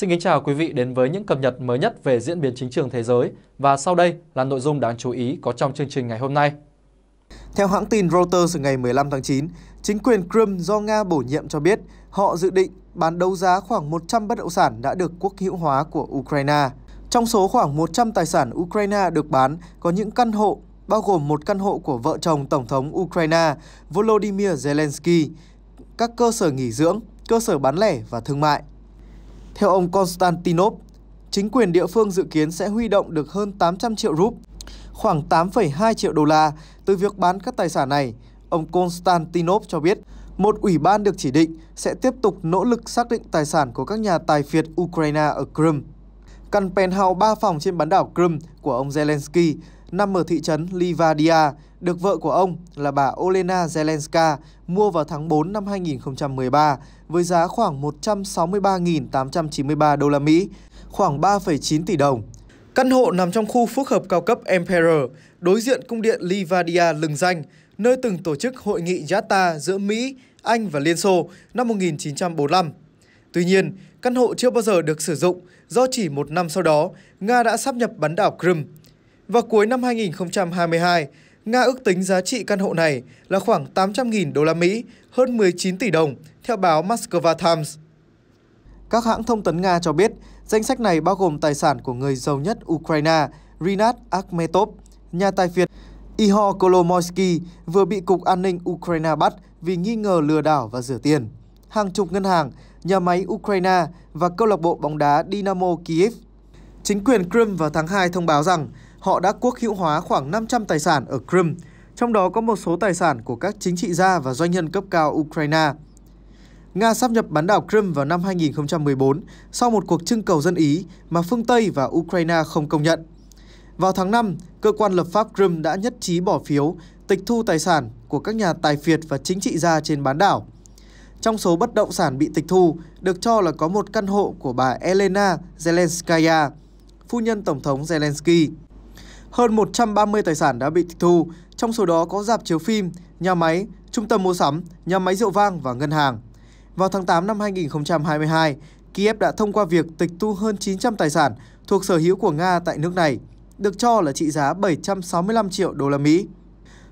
Xin kính chào quý vị đến với những cập nhật mới nhất về diễn biến chính trường thế giới và sau đây là nội dung đáng chú ý có trong chương trình ngày hôm nay. Theo hãng tin Reuters ngày 15 tháng 9, chính quyền Crimea do Nga bổ nhiệm cho biết họ dự định bán đấu giá khoảng 100 bất động sản đã được quốc hữu hóa của Ukraine. Trong số khoảng 100 tài sản Ukraine được bán có những căn hộ bao gồm một căn hộ của vợ chồng Tổng thống Ukraine Volodymyr Zelensky, các cơ sở nghỉ dưỡng, cơ sở bán lẻ và thương mại. Theo ông Konstantinov, chính quyền địa phương dự kiến sẽ huy động được hơn 800 triệu rúp, khoảng 8,2 triệu đô la từ việc bán các tài sản này, ông Konstantinov cho biết. Một ủy ban được chỉ định sẽ tiếp tục nỗ lực xác định tài sản của các nhà tài phiệt Ukraine ở Crimea. Căn penthouse 3 phòng trên bán đảo Crimea của ông Zelensky nằm ở thị trấn Livadia, được vợ của ông là bà Olena Zelenska mua vào tháng 4 năm 2013 với giá khoảng 163.893 đô la Mỹ, khoảng 3,9 tỷ đồng. Căn hộ nằm trong khu phức hợp cao cấp Emperor, đối diện cung điện Livadia lừng danh, nơi từng tổ chức hội nghị Yalta giữa Mỹ, Anh và Liên Xô năm 1945. Tuy nhiên, căn hộ chưa bao giờ được sử dụng do chỉ một năm sau đó, Nga đã sắp nhập bán đảo Crimea vào cuối năm 2022, Nga ước tính giá trị căn hộ này là khoảng 800.000 đô la Mỹ, hơn 19 tỷ đồng, theo báo Moscow Times. Các hãng thông tấn Nga cho biết, danh sách này bao gồm tài sản của người giàu nhất Ukraine Rinat Akhmetov, nhà tài phiệt Ihor Kolomoisky vừa bị Cục An ninh Ukraine bắt vì nghi ngờ lừa đảo và rửa tiền. Hàng chục ngân hàng, nhà máy Ukraine và câu lạc bộ bóng đá Dynamo Kiev. Chính quyền Crimea vào tháng 2 thông báo rằng họ đã quốc hữu hóa khoảng 500 tài sản ở Crimea, trong đó có một số tài sản của các chính trị gia và doanh nhân cấp cao Ukraine. Nga sắp nhập bán đảo Crimea vào năm 2014 sau một cuộc trưng cầu dân Ý mà phương Tây và Ukraine không công nhận. Vào tháng 5, cơ quan lập pháp Crimea đã nhất trí bỏ phiếu tịch thu tài sản của các nhà tài phiệt và chính trị gia trên bán đảo. Trong số bất động sản bị tịch thu, được cho là có một căn hộ của bà Elena Zelenskaya, phu nhân Tổng thống Zelensky. Hơn 130 tài sản đã bị tịch thu, trong số đó có dạp chiếu phim, nhà máy, trung tâm mua sắm, nhà máy rượu vang và ngân hàng. Vào tháng 8 năm 2022, Kiev đã thông qua việc tịch thu hơn 900 tài sản thuộc sở hữu của Nga tại nước này, được cho là trị giá 765 triệu đô la Mỹ.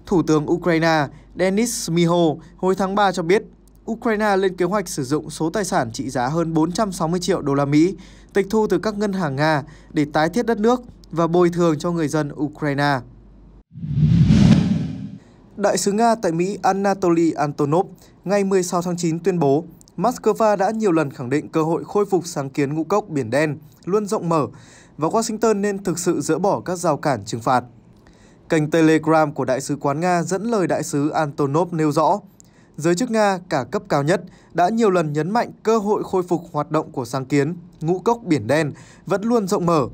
Thủ tướng Ukraine Denis Smiho hồi tháng 3 cho biết, Ukraine lên kế hoạch sử dụng số tài sản trị giá hơn 460 triệu đô la Mỹ tịch thu từ các ngân hàng Nga để tái thiết đất nước và bồi thường cho người dân Ukraine. Đại sứ Nga tại Mỹ Anatoly Antonov ngày 16 tháng 9 tuyên bố Moscow đã nhiều lần khẳng định cơ hội khôi phục sáng kiến ngũ cốc Biển Đen luôn rộng mở và Washington nên thực sự dỡ bỏ các rào cản trừng phạt. Kênh Telegram của Đại sứ quán Nga dẫn lời Đại sứ Antonov nêu rõ, giới chức Nga cả cấp cao nhất đã nhiều lần nhấn mạnh cơ hội khôi phục hoạt động của sáng kiến ngũ cốc Biển Đen vẫn luôn rộng mở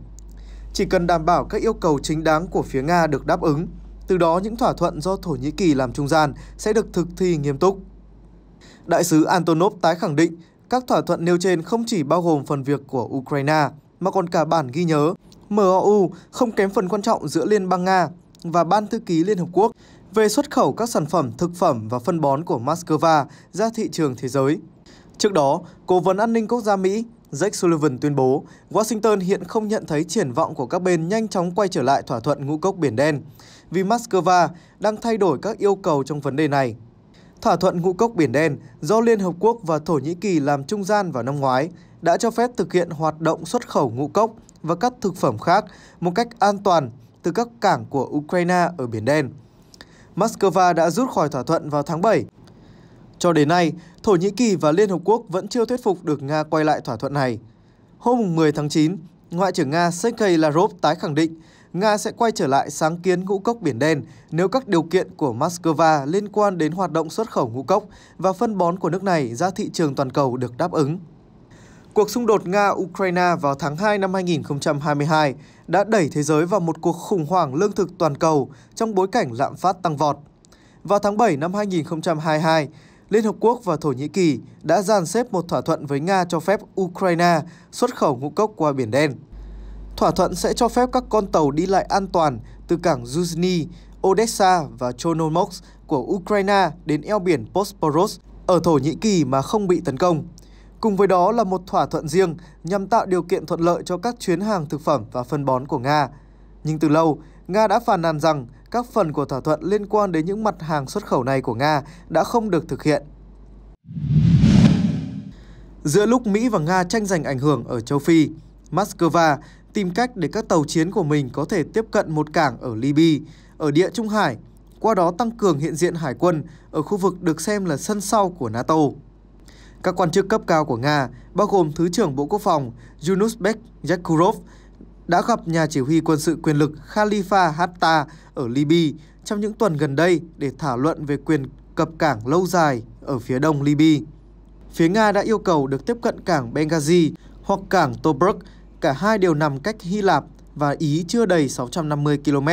chỉ cần đảm bảo các yêu cầu chính đáng của phía Nga được đáp ứng. Từ đó những thỏa thuận do Thổ Nhĩ Kỳ làm trung gian sẽ được thực thi nghiêm túc. Đại sứ Antonov tái khẳng định các thỏa thuận nêu trên không chỉ bao gồm phần việc của Ukraine mà còn cả bản ghi nhớ MOU không kém phần quan trọng giữa Liên bang Nga và Ban Thư ký Liên Hợp Quốc về xuất khẩu các sản phẩm thực phẩm và phân bón của Moscow ra thị trường thế giới. Trước đó, Cố vấn An ninh Quốc gia Mỹ Jake Sullivan tuyên bố Washington hiện không nhận thấy triển vọng của các bên nhanh chóng quay trở lại thỏa thuận ngũ cốc Biển Đen, vì Moscow đang thay đổi các yêu cầu trong vấn đề này. Thỏa thuận ngũ cốc Biển Đen do Liên Hợp Quốc và Thổ Nhĩ Kỳ làm trung gian vào năm ngoái đã cho phép thực hiện hoạt động xuất khẩu ngũ cốc và các thực phẩm khác một cách an toàn từ các cảng của Ukraine ở Biển Đen. Moscow đã rút khỏi thỏa thuận vào tháng 7. Cho đến nay, Thổ Nhĩ Kỳ và Liên Hợp Quốc vẫn chưa thuyết phục được Nga quay lại thỏa thuận này. Hôm 10 tháng 9, Ngoại trưởng Nga Sergei Lavrov tái khẳng định Nga sẽ quay trở lại sáng kiến ngũ cốc Biển Đen nếu các điều kiện của Moscow liên quan đến hoạt động xuất khẩu ngũ cốc và phân bón của nước này ra thị trường toàn cầu được đáp ứng. Cuộc xung đột Nga-Ukraine vào tháng 2 năm 2022 đã đẩy thế giới vào một cuộc khủng hoảng lương thực toàn cầu trong bối cảnh lạm phát tăng vọt. Vào tháng 7 năm 2022, Liên Hợp Quốc và Thổ Nhĩ Kỳ đã dàn xếp một thỏa thuận với Nga cho phép Ukraine xuất khẩu ngũ cốc qua Biển Đen. Thỏa thuận sẽ cho phép các con tàu đi lại an toàn từ cảng Yuzhny, Odessa và Chornomorsk của Ukraine đến eo biển Bosporus ở Thổ Nhĩ Kỳ mà không bị tấn công. Cùng với đó là một thỏa thuận riêng nhằm tạo điều kiện thuận lợi cho các chuyến hàng thực phẩm và phân bón của Nga. Nhưng từ lâu, Nga đã phàn nàn rằng các phần của thỏa thuận liên quan đến những mặt hàng xuất khẩu này của Nga đã không được thực hiện. Giữa lúc Mỹ và Nga tranh giành ảnh hưởng ở châu Phi, Moscow tìm cách để các tàu chiến của mình có thể tiếp cận một cảng ở Libya, ở Địa Trung Hải, qua đó tăng cường hiện diện hải quân ở khu vực được xem là sân sau của NATO. Các quan chức cấp cao của Nga, bao gồm Thứ trưởng Bộ Quốc phòng Yunusbek Yakurov đã gặp nhà chỉ huy quân sự quyền lực Khalifa Haftar ở Libya trong những tuần gần đây để thảo luận về quyền cập cảng lâu dài ở phía đông Libya. Phía Nga đã yêu cầu được tiếp cận cảng Benghazi hoặc cảng Tobruk, cả hai đều nằm cách Hy Lạp và Ý chưa đầy 650 km.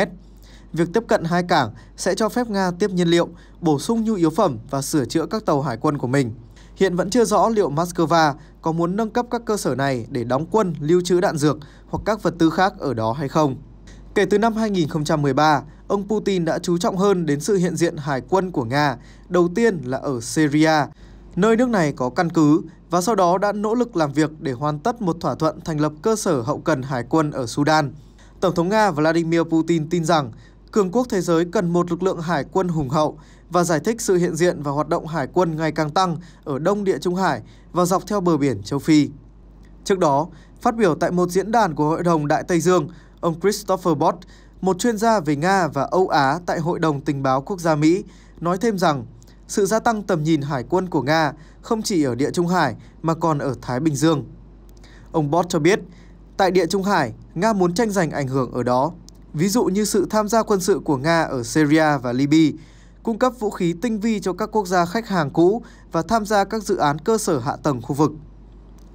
Việc tiếp cận hai cảng sẽ cho phép Nga tiếp nhiên liệu, bổ sung nhu yếu phẩm và sửa chữa các tàu hải quân của mình. Hiện vẫn chưa rõ liệu Moscow có muốn nâng cấp các cơ sở này để đóng quân lưu trữ đạn dược hoặc các vật tư khác ở đó hay không. Kể từ năm 2013, ông Putin đã chú trọng hơn đến sự hiện diện hải quân của Nga, đầu tiên là ở Syria, nơi nước này có căn cứ và sau đó đã nỗ lực làm việc để hoàn tất một thỏa thuận thành lập cơ sở hậu cần hải quân ở Sudan. Tổng thống Nga Vladimir Putin tin rằng cường quốc thế giới cần một lực lượng hải quân hùng hậu và giải thích sự hiện diện và hoạt động hải quân ngày càng tăng ở Đông Địa Trung Hải và dọc theo bờ biển châu Phi. Trước đó, phát biểu tại một diễn đàn của Hội đồng Đại Tây Dương, ông Christopher Bott, một chuyên gia về Nga và Âu Á tại Hội đồng Tình báo Quốc gia Mỹ, nói thêm rằng sự gia tăng tầm nhìn hải quân của Nga không chỉ ở Địa Trung Hải mà còn ở Thái Bình Dương. Ông Bott cho biết, tại Địa Trung Hải, Nga muốn tranh giành ảnh hưởng ở đó, ví dụ như sự tham gia quân sự của Nga ở Syria và Libya, cung cấp vũ khí tinh vi cho các quốc gia khách hàng cũ và tham gia các dự án cơ sở hạ tầng khu vực.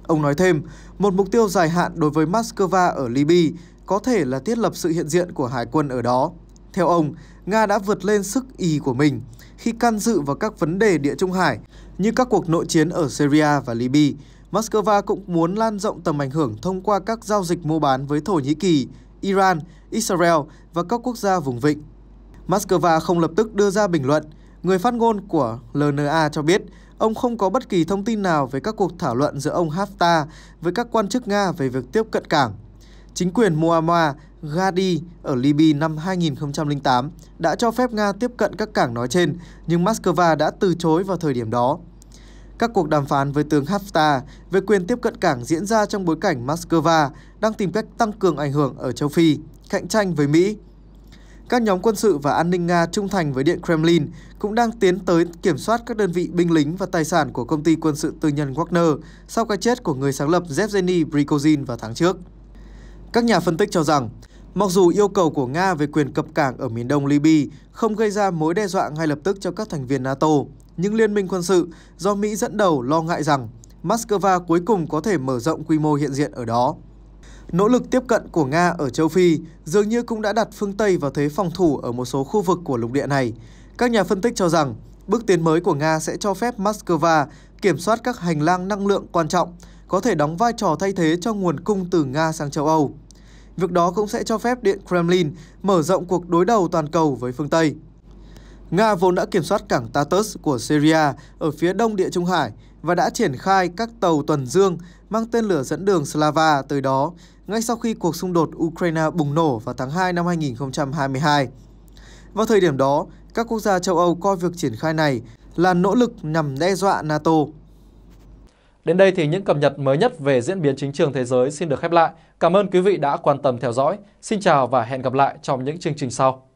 Ông nói thêm, một mục tiêu dài hạn đối với Moscow ở Libya có thể là thiết lập sự hiện diện của hải quân ở đó. Theo ông, Nga đã vượt lên sức ý của mình khi can dự vào các vấn đề địa Trung Hải như các cuộc nội chiến ở Syria và Libya. Moscow cũng muốn lan rộng tầm ảnh hưởng thông qua các giao dịch mua bán với Thổ Nhĩ Kỳ, Iran, Israel và các quốc gia vùng vịnh. Moscow không lập tức đưa ra bình luận. Người phát ngôn của LNA cho biết ông không có bất kỳ thông tin nào về các cuộc thảo luận giữa ông Haftar với các quan chức Nga về việc tiếp cận cảng. Chính quyền Muammar Ghadi ở Libya năm 2008 đã cho phép Nga tiếp cận các cảng nói trên, nhưng Moscow đã từ chối vào thời điểm đó. Các cuộc đàm phán với tướng Haftar về quyền tiếp cận cảng diễn ra trong bối cảnh Moscow đang tìm cách tăng cường ảnh hưởng ở châu Phi, cạnh tranh với Mỹ các nhóm quân sự và an ninh Nga trung thành với Điện Kremlin cũng đang tiến tới kiểm soát các đơn vị binh lính và tài sản của công ty quân sự tư nhân Wagner sau cái chết của người sáng lập Yevgeny Prigozhin vào tháng trước. Các nhà phân tích cho rằng, mặc dù yêu cầu của Nga về quyền cập cảng ở miền đông Libya không gây ra mối đe dọa ngay lập tức cho các thành viên NATO, nhưng Liên minh quân sự do Mỹ dẫn đầu lo ngại rằng Moscow cuối cùng có thể mở rộng quy mô hiện diện ở đó. Nỗ lực tiếp cận của Nga ở châu Phi dường như cũng đã đặt phương Tây vào thế phòng thủ ở một số khu vực của lục địa này. Các nhà phân tích cho rằng, bước tiến mới của Nga sẽ cho phép Moscow kiểm soát các hành lang năng lượng quan trọng, có thể đóng vai trò thay thế cho nguồn cung từ Nga sang châu Âu. Việc đó cũng sẽ cho phép Điện Kremlin mở rộng cuộc đối đầu toàn cầu với phương Tây. Nga vốn đã kiểm soát cảng Tartus của Syria ở phía đông Địa Trung Hải và đã triển khai các tàu tuần dương mang tên lửa dẫn đường Slava tới đó ngay sau khi cuộc xung đột Ukraine bùng nổ vào tháng 2 năm 2022. Vào thời điểm đó, các quốc gia châu Âu coi việc triển khai này là nỗ lực nhằm đe dọa NATO. Đến đây thì những cập nhật mới nhất về diễn biến chính trường thế giới xin được khép lại. Cảm ơn quý vị đã quan tâm theo dõi. Xin chào và hẹn gặp lại trong những chương trình sau.